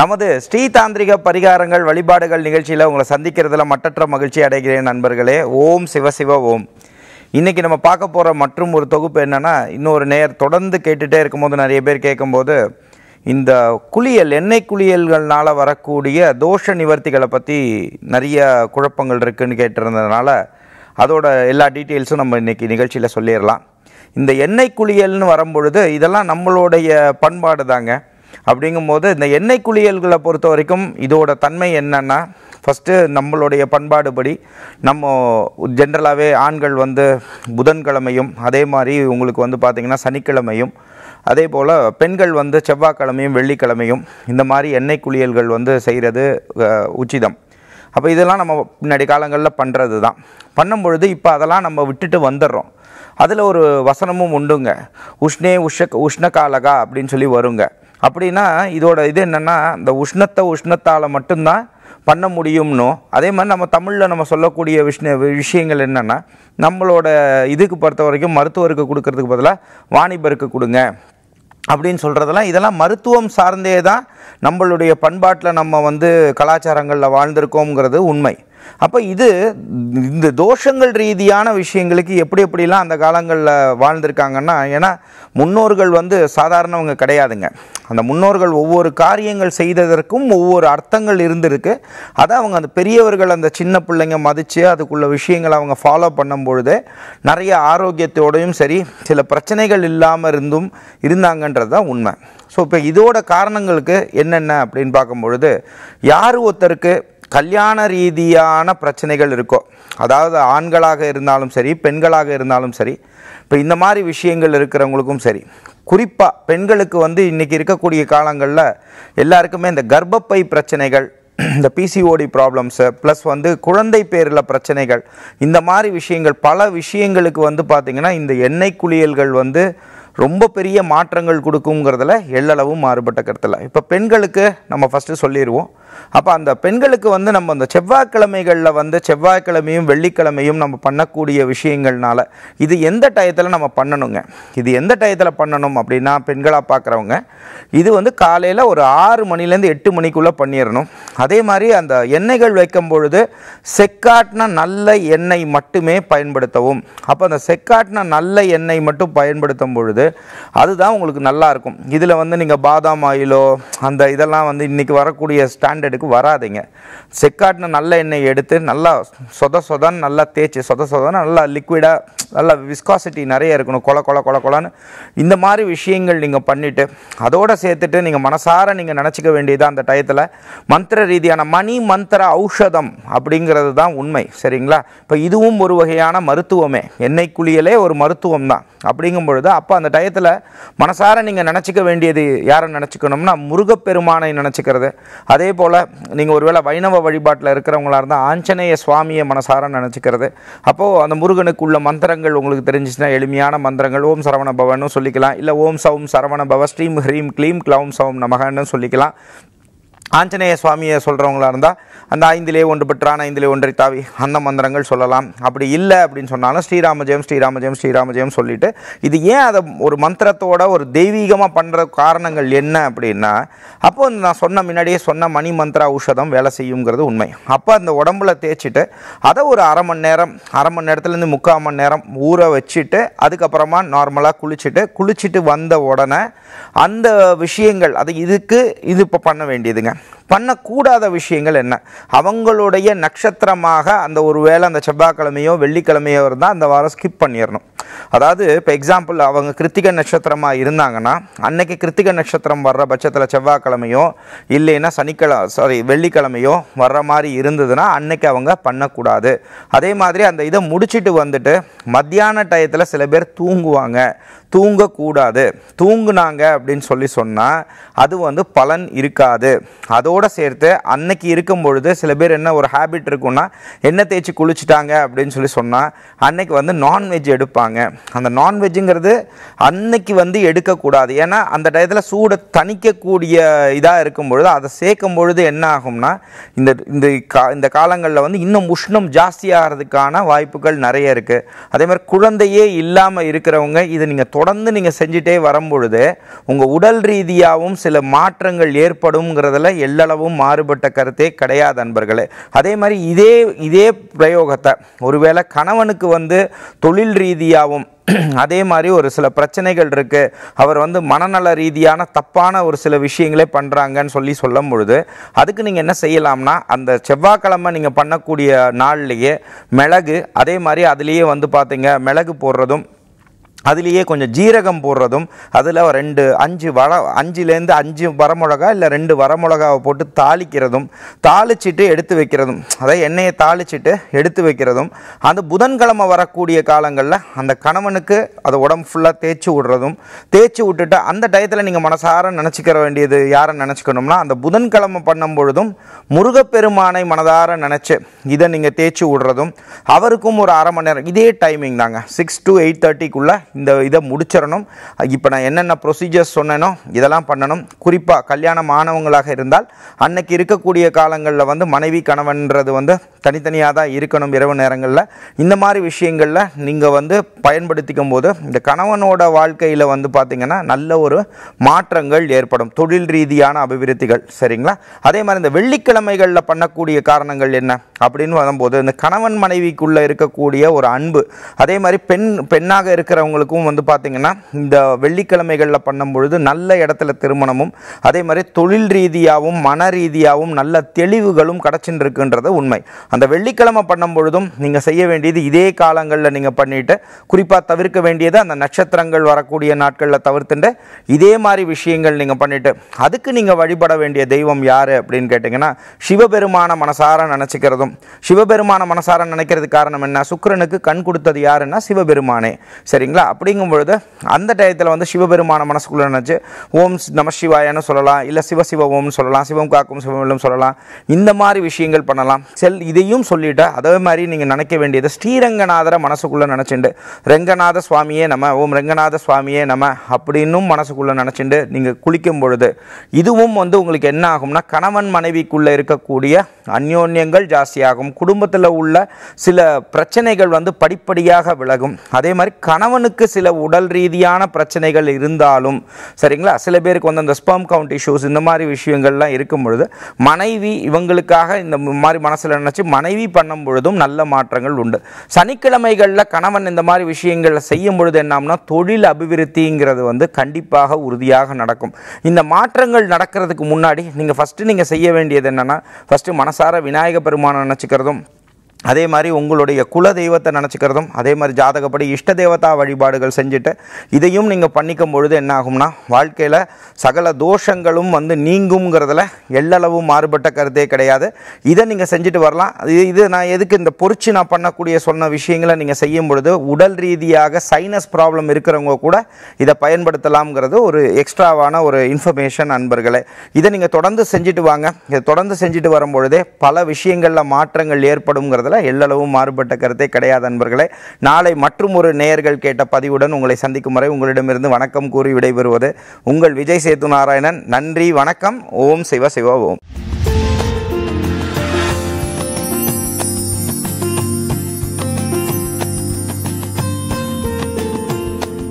நமது ஸ்ரீ தாந்திரிக பரிகாரங்கள் வழிபாடுகள் நிகழ்ச்சியில் உங்களை சந்திக்கிறதுல மற்றற்ற மகிழ்ச்சி அடைகிறேன் நண்பர்களே ஓம் சிவசிவ ஓம் இன்றைக்கி நம்ம பார்க்க போகிற மற்றும் ஒரு தொகுப்பு என்னென்னா இன்னொரு நேர் தொடர்ந்து கேட்டுகிட்டே இருக்கும்போது நிறைய பேர் கேட்கும்போது இந்த குளியல் எண்ணெய் குளியல்கள்னால் வரக்கூடிய தோஷ நிவர்த்திகளை பற்றி நிறைய குழப்பங்கள் இருக்குதுன்னு கேட்டிருந்ததுனால அதோட எல்லா டீட்டெயில்ஸும் நம்ம இன்றைக்கி நிகழ்ச்சியில் சொல்லிடலாம் இந்த எண்ணெய் குளியல்னு வரும்பொழுது இதெல்லாம் நம்மளுடைய பண்பாடு தாங்க அப்படிங்கும்போது இந்த எண்ணெய் குளியல்களை பொறுத்த வரைக்கும் இதோட தன்மை என்னென்னா ஃபஸ்ட்டு நம்மளுடைய பண்பாடுபடி நம்ம ஜென்ரலாகவே ஆண்கள் வந்து புதன்கிழமையும் அதே மாதிரி உங்களுக்கு வந்து பார்த்திங்கன்னா சனிக்கிழமையும் அதே போல் பெண்கள் வந்து செவ்வாய்க்கிழமையும் வெள்ளிக்கிழமையும் இந்த மாதிரி எண்ணெய் குளியல்கள் வந்து செய்கிறது உச்சிதம் அப்போ இதெல்லாம் நம்ம பின்னாடி காலங்களில் பண்ணுறது தான் பண்ணும் பொழுது இப்போ அதெல்லாம் நம்ம விட்டுட்டு வந்துடுறோம் அதில் ஒரு வசனமும் உண்டுங்க உஷ்ணே உஷ உஷ்ணகாலகா அப்படின்னு சொல்லி வருங்க அப்படின்னா இதோட இது என்னென்னா இந்த உஷ்ணத்தை உஷ்ணத்தால் மட்டும்தான் பண்ண முடியும்னோ அதே மாதிரி நம்ம தமிழில் நம்ம சொல்லக்கூடிய விஷ்ண விஷயங்கள் என்னென்னா நம்மளோட இதுக்கு பொறுத்த வரைக்கும் மருத்துவருக்கு கொடுக்கறதுக்கு பதிலாக வாணிபருக்கு கொடுங்க அப்படின்னு சொல்கிறதெல்லாம் இதெல்லாம் மருத்துவம் சார்ந்தே தான் நம்மளுடைய பண்பாட்டில் நம்ம வந்து கலாச்சாரங்களில் வாழ்ந்திருக்கோங்கிறது உண்மை அப்போ இது இந்த தோஷங்கள் ரீதியான விஷயங்களுக்கு எப்படி எப்படிலாம் அந்த காலங்களில் வாழ்ந்திருக்காங்கன்னா ஏன்னா முன்னோர்கள் வந்து சாதாரணவங்க கிடையாதுங்க அந்த முன்னோர்கள் ஒவ்வொரு காரியங்கள் செய்ததற்கும் ஒவ்வொரு அர்த்தங்கள் இருந்திருக்கு அதை அவங்க அந்த பெரியவர்கள் அந்த சின்ன பிள்ளைங்க மதித்து அதுக்குள்ள விஷயங்களை அவங்க ஃபாலோ பண்ணும் பொழுது நிறைய ஆரோக்கியத்தோடையும் சரி சில பிரச்சனைகள் இல்லாமல் இருந்தும் இருந்தாங்கன்றது தான் உண்மை ஸோ இப்போ இதோட காரணங்களுக்கு என்னென்ன அப்படின்னு பார்க்கும்பொழுது யார் ஒருத்தருக்கு கல்யாண ரீதியான பிரச்சனைகள் இருக்கும் அதாவது ஆண்களாக இருந்தாலும் சரி பெண்களாக இருந்தாலும் சரி இப்போ இந்த மாதிரி விஷயங்கள் இருக்கிறவங்களுக்கும் சரி குறிப்பாக பெண்களுக்கு வந்து இன்றைக்கி இருக்கக்கூடிய காலங்களில் எல்லாருக்குமே இந்த கர்ப்பப்பை பிரச்சனைகள் இந்த பிசிஓடி ப்ராப்ளம்ஸு ப்ளஸ் வந்து குழந்தை பேரில் பிரச்சனைகள் இந்த மாதிரி விஷயங்கள் பல விஷயங்களுக்கு வந்து பார்த்திங்கன்னா இந்த எண்ணெய் குளியல்கள் வந்து ரொம்ப பெரிய மாற்றங்கள் கொடுக்குங்கிறதுல எள்ளளவும் மாறுபட்ட கருத்தில் இப்போ பெண்களுக்கு நம்ம ஃபஸ்ட்டு சொல்லிடுவோம் அப்போ அந்த பெண்களுக்கு வந்து நம்ம அந்த செவ்வாய்க்கிழமைகளில் வந்து செவ்வாய்க்கிழமையும் வெள்ளிக்கிழமையும் நம்ம பண்ணக்கூடிய விஷயங்கள்னால இது எந்த டயத்தில் நம்ம பண்ணணுங்க இது எந்த டயத்தில் பண்ணணும் அப்படின்னா பெண்களாக பார்க்குறவங்க இது வந்து காலையில் ஒரு ஆறு மணிலேருந்து எட்டு மணிக்குள்ளே பண்ணிடணும் அதே மாதிரி அந்த எண்ணெய்கள் வைக்கும் பொழுது செக்காட்டின நல்ல எண்ணெய் மட்டுமே பயன்படுத்தவும் அப்போ அந்த செக்காட்டின நல்ல எண்ணெய் மட்டும் பயன்படுத்தும் பொழுது அதுதான் உங்களுக்கு நல்லாயிருக்கும் இதில் வந்து நீங்கள் பாதாம் ஆயிலோ அந்த இதெல்லாம் வந்து இன்றைக்கி வரக்கூடிய ஸ்டாண்டர்டுக்கு வராதிங்க செக்காட்டின நல்ல எண்ணெய் எடுத்து நல்லா சொத சொதன்னு நல்லா தேய்ச்சி சொத சொதன்னு நல்லா லிக்விடாக நல்லா விஸ்காசிட்டி நிறைய இருக்கணும் கொல கொல கொல கொலன்னு இந்த மாதிரி விஷயங்கள் நீங்கள் பண்ணிவிட்டு அதோடு சேர்த்துட்டு நீங்கள் மனசார நீங்கள் நினச்சிக்க வேண்டியது அந்த டயத்தில் மந்திர ரீதியான மணி மந்திர ஔஷதம் அப்படிங்கிறது தான் உண்மை சரிங்களா இப்போ இதுவும் ஒரு வகையான மருத்துவமே எண்ணெய் குளியலே ஒரு மருத்துவம் தான் அப்படிங்கும் பொழுது அப்போ அந்த டயத்தில் மனசார நீங்கள் நினச்சிக்க வேண்டியது யாரை நினச்சிக்கணும்னா முருகப்பெருமானை நினச்சிக்கிறது அதே போல் நீங்கள் ஒருவேளை வைணவ வழிபாட்டில் இருக்கிறவங்களா இருந்தால் ஆஞ்சநேய சுவாமியை மனசார நினச்சிக்கிறது அப்போது அந்த முருகனுக்கு உள்ள மந்திரங்கள் உங்களுக்கு தெரிஞ்சிச்சுன்னா எளிமையான மந்திரங்கள் ஓம் சரவண பவனும் சொல்லிக்கலாம் இல்லை ஓம் சவும் சரவண பவ ஸ்ரீம் ஹ்ரீம் க்ளீம் க்ளௌம் சவும் நமகன்னு சொல்லிக்கலாம் ஆஞ்சநேய சுவாமியை சொல்கிறவங்களா இருந்தால் அந்த ஐந்திலே ஒன்று பெற்றான் ஐந்திலே ஒன்றை தாவி அந்த மந்திரங்கள் சொல்லலாம் அப்படி இல்லை அப்படின்னு சொன்னாலும் ஸ்ரீராம ஜெயம் ஸ்ரீராம ஜெயம் ஸ்ரீராம ஜெயம் சொல்லிவிட்டு இது ஏன் அதை ஒரு மந்திரத்தோட ஒரு தெய்வீகமாக பண்ணுற காரணங்கள் என்ன அப்படின்னா அப்போ நான் சொன்ன முன்னாடியே சொன்ன மணி மந்திர ஔஷதம் வேலை செய்யுங்கிறது உண்மை அப்போ அந்த உடம்புல தேய்ச்சிட்டு அதை ஒரு அரை மணி நேரம் அரை மணி நேரத்துலேருந்து முக்கால் மணி நேரம் ஊற வச்சுட்டு அதுக்கப்புறமா நார்மலாக குளிச்சுட்டு குளிச்சுட்டு வந்த உடனே அந்த விஷயங்கள் அது இதுக்கு இது இப்போ பண்ண வேண்டியதுங்க பண்ணக்கூடாத விஷயங்கள் என்ன அவங்களுடைய நட்சத்திரமாக அந்த ஒரு வேளை அந்த செவ்வாய்க்கிழமையோ வெள்ளிக்கிழமையோ இருந்தால் அந்த வாரம் ஸ்கிப் பண்ணிடணும் அதாவது இப்போ எக்ஸாம்பிள் அவங்க கிருத்திகை நட்சத்திரமாக இருந்தாங்கன்னா அன்னைக்கு கிருத்திக நட்சத்திரம் வர்ற பட்சத்தில் செவ்வாய்க்கிழமையோ இல்லைன்னா சனிக்கிழமை சாரி வெள்ளிக்கிழமையோ வர்ற மாதிரி இருந்ததுன்னா அன்னைக்கு அவங்க பண்ணக்கூடாது அதே மாதிரி அந்த இதை முடிச்சுட்டு வந்துட்டு மத்தியான டயத்தில் சில பேர் தூங்குவாங்க தூங்கக்கூடாது தூங்குனாங்க அப்படின்னு சொல்லி சொன்னால் அது வந்து பலன் இருக்காது அதோடு சேர்த்து அன்னைக்கு இருக்கும் பொழுது சில பேர் என்ன ஒரு ஹேபிட் இருக்குன்னா என்ன தேய்ச்சி குளிச்சுட்டாங்க அப்படின்னு சொல்லி சொன்னால் அன்னைக்கு வந்து நான்வெஜ் எடுப்பாங்க அந்த நான்வெஜ்ஜுங்கிறது அன்னைக்கு வந்து எடுக்கக்கூடாது ஏன்னா அந்த டயத்தில் சூடை தணிக்கக்கூடிய இதாக இருக்கும் பொழுது அதை சேர்க்கும் பொழுது என்ன ஆகும்னா இந்த இந்த கா இந்த காலங்களில் வந்து இன்னும் உஷ்ணம் ஜாஸ்தியாகிறதுக்கான வாய்ப்புகள் நிறைய இருக்குது அதே மாதிரி குழந்தையே இல்லாமல் இருக்கிறவங்க இதை நீங்கள் தொடர்ந்து நீங்கள் செஞ்சுட்டே வரும்பொழுது உங்கள் உடல் ரீதியாகவும் சில மாற்றங்கள் ஏற்படும்ங்கிறதுல எல்லளவும் மாறுபட்ட கருத்தே கிடையாது அன்பர்களே அதே மாதிரி இதே இதே பிரயோகத்தை ஒருவேளை கணவனுக்கு வந்து தொழில் ரீதியாக ஆகும் அதே மாதிரி ஒரு சில பிரச்சனைகள் இருக்குது அவர் வந்து மனநல ரீதியான தப்பான ஒரு சில விஷயங்களே பண்ணுறாங்கன்னு சொல்லி சொல்லும் பொழுது அதுக்கு நீங்கள் என்ன செய்யலாம்னா அந்த செவ்வாய்க்கிழமை நீங்கள் பண்ணக்கூடிய நாள்லேயே மிளகு அதே மாதிரி அதுலேயே வந்து பார்த்தீங்க மிளகு போடுறதும் அதுலேயே கொஞ்சம் ஜீரகம் போடுறதும் அதில் ரெண்டு அஞ்சு வர அஞ்சுலேருந்து அஞ்சு வரமிளகா இல்லை ரெண்டு வரமிளகாவை போட்டு தாளிக்கிறதும் தாளிச்சிட்டு எடுத்து வைக்கிறதும் அதாவது எண்ணெயை தாளிச்சிட்டு எடுத்து வைக்கிறதும் அந்த புதன்கிழமை வரக்கூடிய காலங்களில் அந்த கணவனுக்கு அது உடம்பு ஃபுல்லாக தேய்ச்சி விடுறதும் தேய்ச்சி விட்டுட்டு அந்த டயத்தில் நீங்கள் மனசார நினச்சிக்கிற வேண்டியது யாரை நினச்சிக்கணும்னா அந்த புதன்கிழமை பண்ணும் பொழுதும் முருகப்பெருமானை மனதார நினச்சி இதை நீங்கள் தேய்ச்சி விடுறதும் அவருக்கும் ஒரு அரை மணி நேரம் இதே டைமிங் தாங்க சிக்ஸ் டு எயிட் தேர்ட்டிக்குள்ளே இந்த இதை முடிச்சிடணும் இப்போ நான் என்னென்ன ப்ரொசீஜர்ஸ் சொன்னேனோ இதெல்லாம் பண்ணணும் குறிப்பாக கல்யாணம் ஆனவங்களாக இருந்தால் அன்னைக்கு இருக்கக்கூடிய காலங்களில் வந்து மனைவி கணவன்றது வந்து தனித்தனியாக தான் இருக்கணும் இரவு நேரங்களில் இந்த மாதிரி விஷயங்களில் நீங்கள் வந்து பயன்படுத்திக்கும் போது இந்த கணவனோட வாழ்க்கையில் வந்து பார்த்திங்கன்னா நல்ல ஒரு மாற்றங்கள் ஏற்படும் தொழில் ரீதியான அபிவிருத்திகள் சரிங்களா அதே மாதிரி இந்த வெள்ளிக்கிழமைகளில் பண்ணக்கூடிய காரணங்கள் என்ன அப்படின்னு வரும்போது இந்த கணவன் மனைவிக்குள்ளே இருக்கக்கூடிய ஒரு அன்பு அதே மாதிரி பெண் பெண்ணாக இருக்கிறவங்க இருக்கிறவங்களுக்கும் வந்து பார்த்திங்கன்னா இந்த வெள்ளிக்கிழமைகளில் பண்ணும் பொழுது நல்ல இடத்துல திருமணமும் அதே மாதிரி தொழில் ரீதியாகவும் மன ரீதியாகவும் நல்ல தெளிவுகளும் கிடச்சின்னு இருக்குன்றது உண்மை அந்த வெள்ளிக்கிழமை பண்ணும் பொழுதும் நீங்கள் செய்ய வேண்டியது இதே காலங்களில் நீங்கள் பண்ணிவிட்டு குறிப்பாக தவிர்க்க வேண்டியது அந்த நட்சத்திரங்கள் வரக்கூடிய நாட்களில் தவிர்த்துட்டு இதே மாதிரி விஷயங்கள் நீங்கள் பண்ணிவிட்டு அதுக்கு நீங்கள் வழிபட வேண்டிய தெய்வம் யார் அப்படின்னு கேட்டிங்கன்னா சிவபெருமான மனசார நினச்சிக்கிறதும் சிவபெருமான மனசார நினைக்கிறது காரணம் என்ன சுக்கரனுக்கு கண் கொடுத்தது யாருன்னா சிவபெருமானே சரிங்களா அப்படிங்கும் பொழுது அந்த டயத்தில் வந்து சிவபெருமான மனசுக்குள்ளே நினச்சி ஓம் நம சிவாயன்னு சொல்லலாம் இல்லை சிவ சிவ ஓம்னு சொல்லலாம் சிவம் காக்கும் சிவம் சொல்லலாம் இந்த மாதிரி விஷயங்கள் பண்ணலாம் செல் இதையும் சொல்லிவிட்டு அதே மாதிரி நீங்கள் நினைக்க வேண்டியது ஸ்ரீரங்கநாதரை மனசுக்குள்ளே நினச்சிண்டு ரெங்கநாத சுவாமியே நம்ம ஓம் ரெங்கநாத சுவாமியே நம்ம அப்படின்னும் மனசுக்குள்ளே நினச்சிண்டு நீங்கள் குளிக்கும் பொழுது இதுவும் வந்து உங்களுக்கு என்ன ஆகும்னா கணவன் மனைவிக்குள்ளே இருக்கக்கூடிய அந்யோன்யங்கள் ஜாஸ்தியாகும் குடும்பத்தில் உள்ள சில பிரச்சனைகள் வந்து படிப்படியாக விலகும் அதே மாதிரி கணவனுக்கு சிலருக்கு சில உடல் ரீதியான பிரச்சனைகள் இருந்தாலும் சரிங்களா சில பேருக்கு வந்து அந்த ஸ்பம் கவுண்ட் இஷ்யூஸ் இந்த மாதிரி விஷயங்கள்லாம் இருக்கும் பொழுது மனைவி இவங்களுக்காக இந்த மாதிரி மனசில் நினச்சி மனைவி பண்ணும் பொழுதும் நல்ல மாற்றங்கள் உண்டு சனிக்கிழமைகளில் கணவன் இந்த மாதிரி விஷயங்களை செய்யும் பொழுது என்னம்னா தொழில் அபிவிருத்திங்கிறது வந்து கண்டிப்பாக உறுதியாக நடக்கும் இந்த மாற்றங்கள் நடக்கிறதுக்கு முன்னாடி நீங்கள் ஃபஸ்ட்டு நீங்கள் செய்ய வேண்டியது என்னென்னா ஃபஸ்ட்டு மனசார விநாயக பெருமானம் நினச்சிக்கிறதும் அதே மாதிரி உங்களுடைய குல தெய்வத்தை நினச்சிக்கிறதும் அதே மாதிரி ஜாதகப்படி இஷ்ட தேவதா வழிபாடுகள் செஞ்சுட்டு இதையும் நீங்கள் பண்ணிக்கும் பொழுது என்ன ஆகும்னா வாழ்க்கையில் சகல தோஷங்களும் வந்து நீங்குங்கிறதுல எல்லளவு மாறுபட்ட கருத்தே கிடையாது இதை நீங்கள் செஞ்சுட்டு வரலாம் இது இது நான் எதுக்கு இந்த பொறிச்சு நான் பண்ணக்கூடிய சொன்ன விஷயங்களை நீங்கள் செய்யும் பொழுது உடல் ரீதியாக சைனஸ் ப்ராப்ளம் இருக்கிறவங்க கூட இதை பயன்படுத்தலாம்ங்கிறது ஒரு எக்ஸ்ட்ராவான ஒரு இன்ஃபர்மேஷன் அன்பர்களே இதை நீங்கள் தொடர்ந்து செஞ்சுட்டு வாங்க இதை தொடர்ந்து செஞ்சுட்டு வரும்பொழுதே பல விஷயங்களில் மாற்றங்கள் ஏற்படுங்கிறதுல என்பதில் எல்லளவும் மாறுபட்ட கருத்தை கிடையாது அன்பர்களே நாளை மற்றும் ஒரு நேயர்கள் கேட்ட பதிவுடன் உங்களை சந்திக்கும் வரை உங்களிடமிருந்து வணக்கம் கூறி விடைபெறுவது உங்கள் விஜய் சேத்து நாராயணன் நன்றி வணக்கம் ஓம் சிவ சிவ ஓம்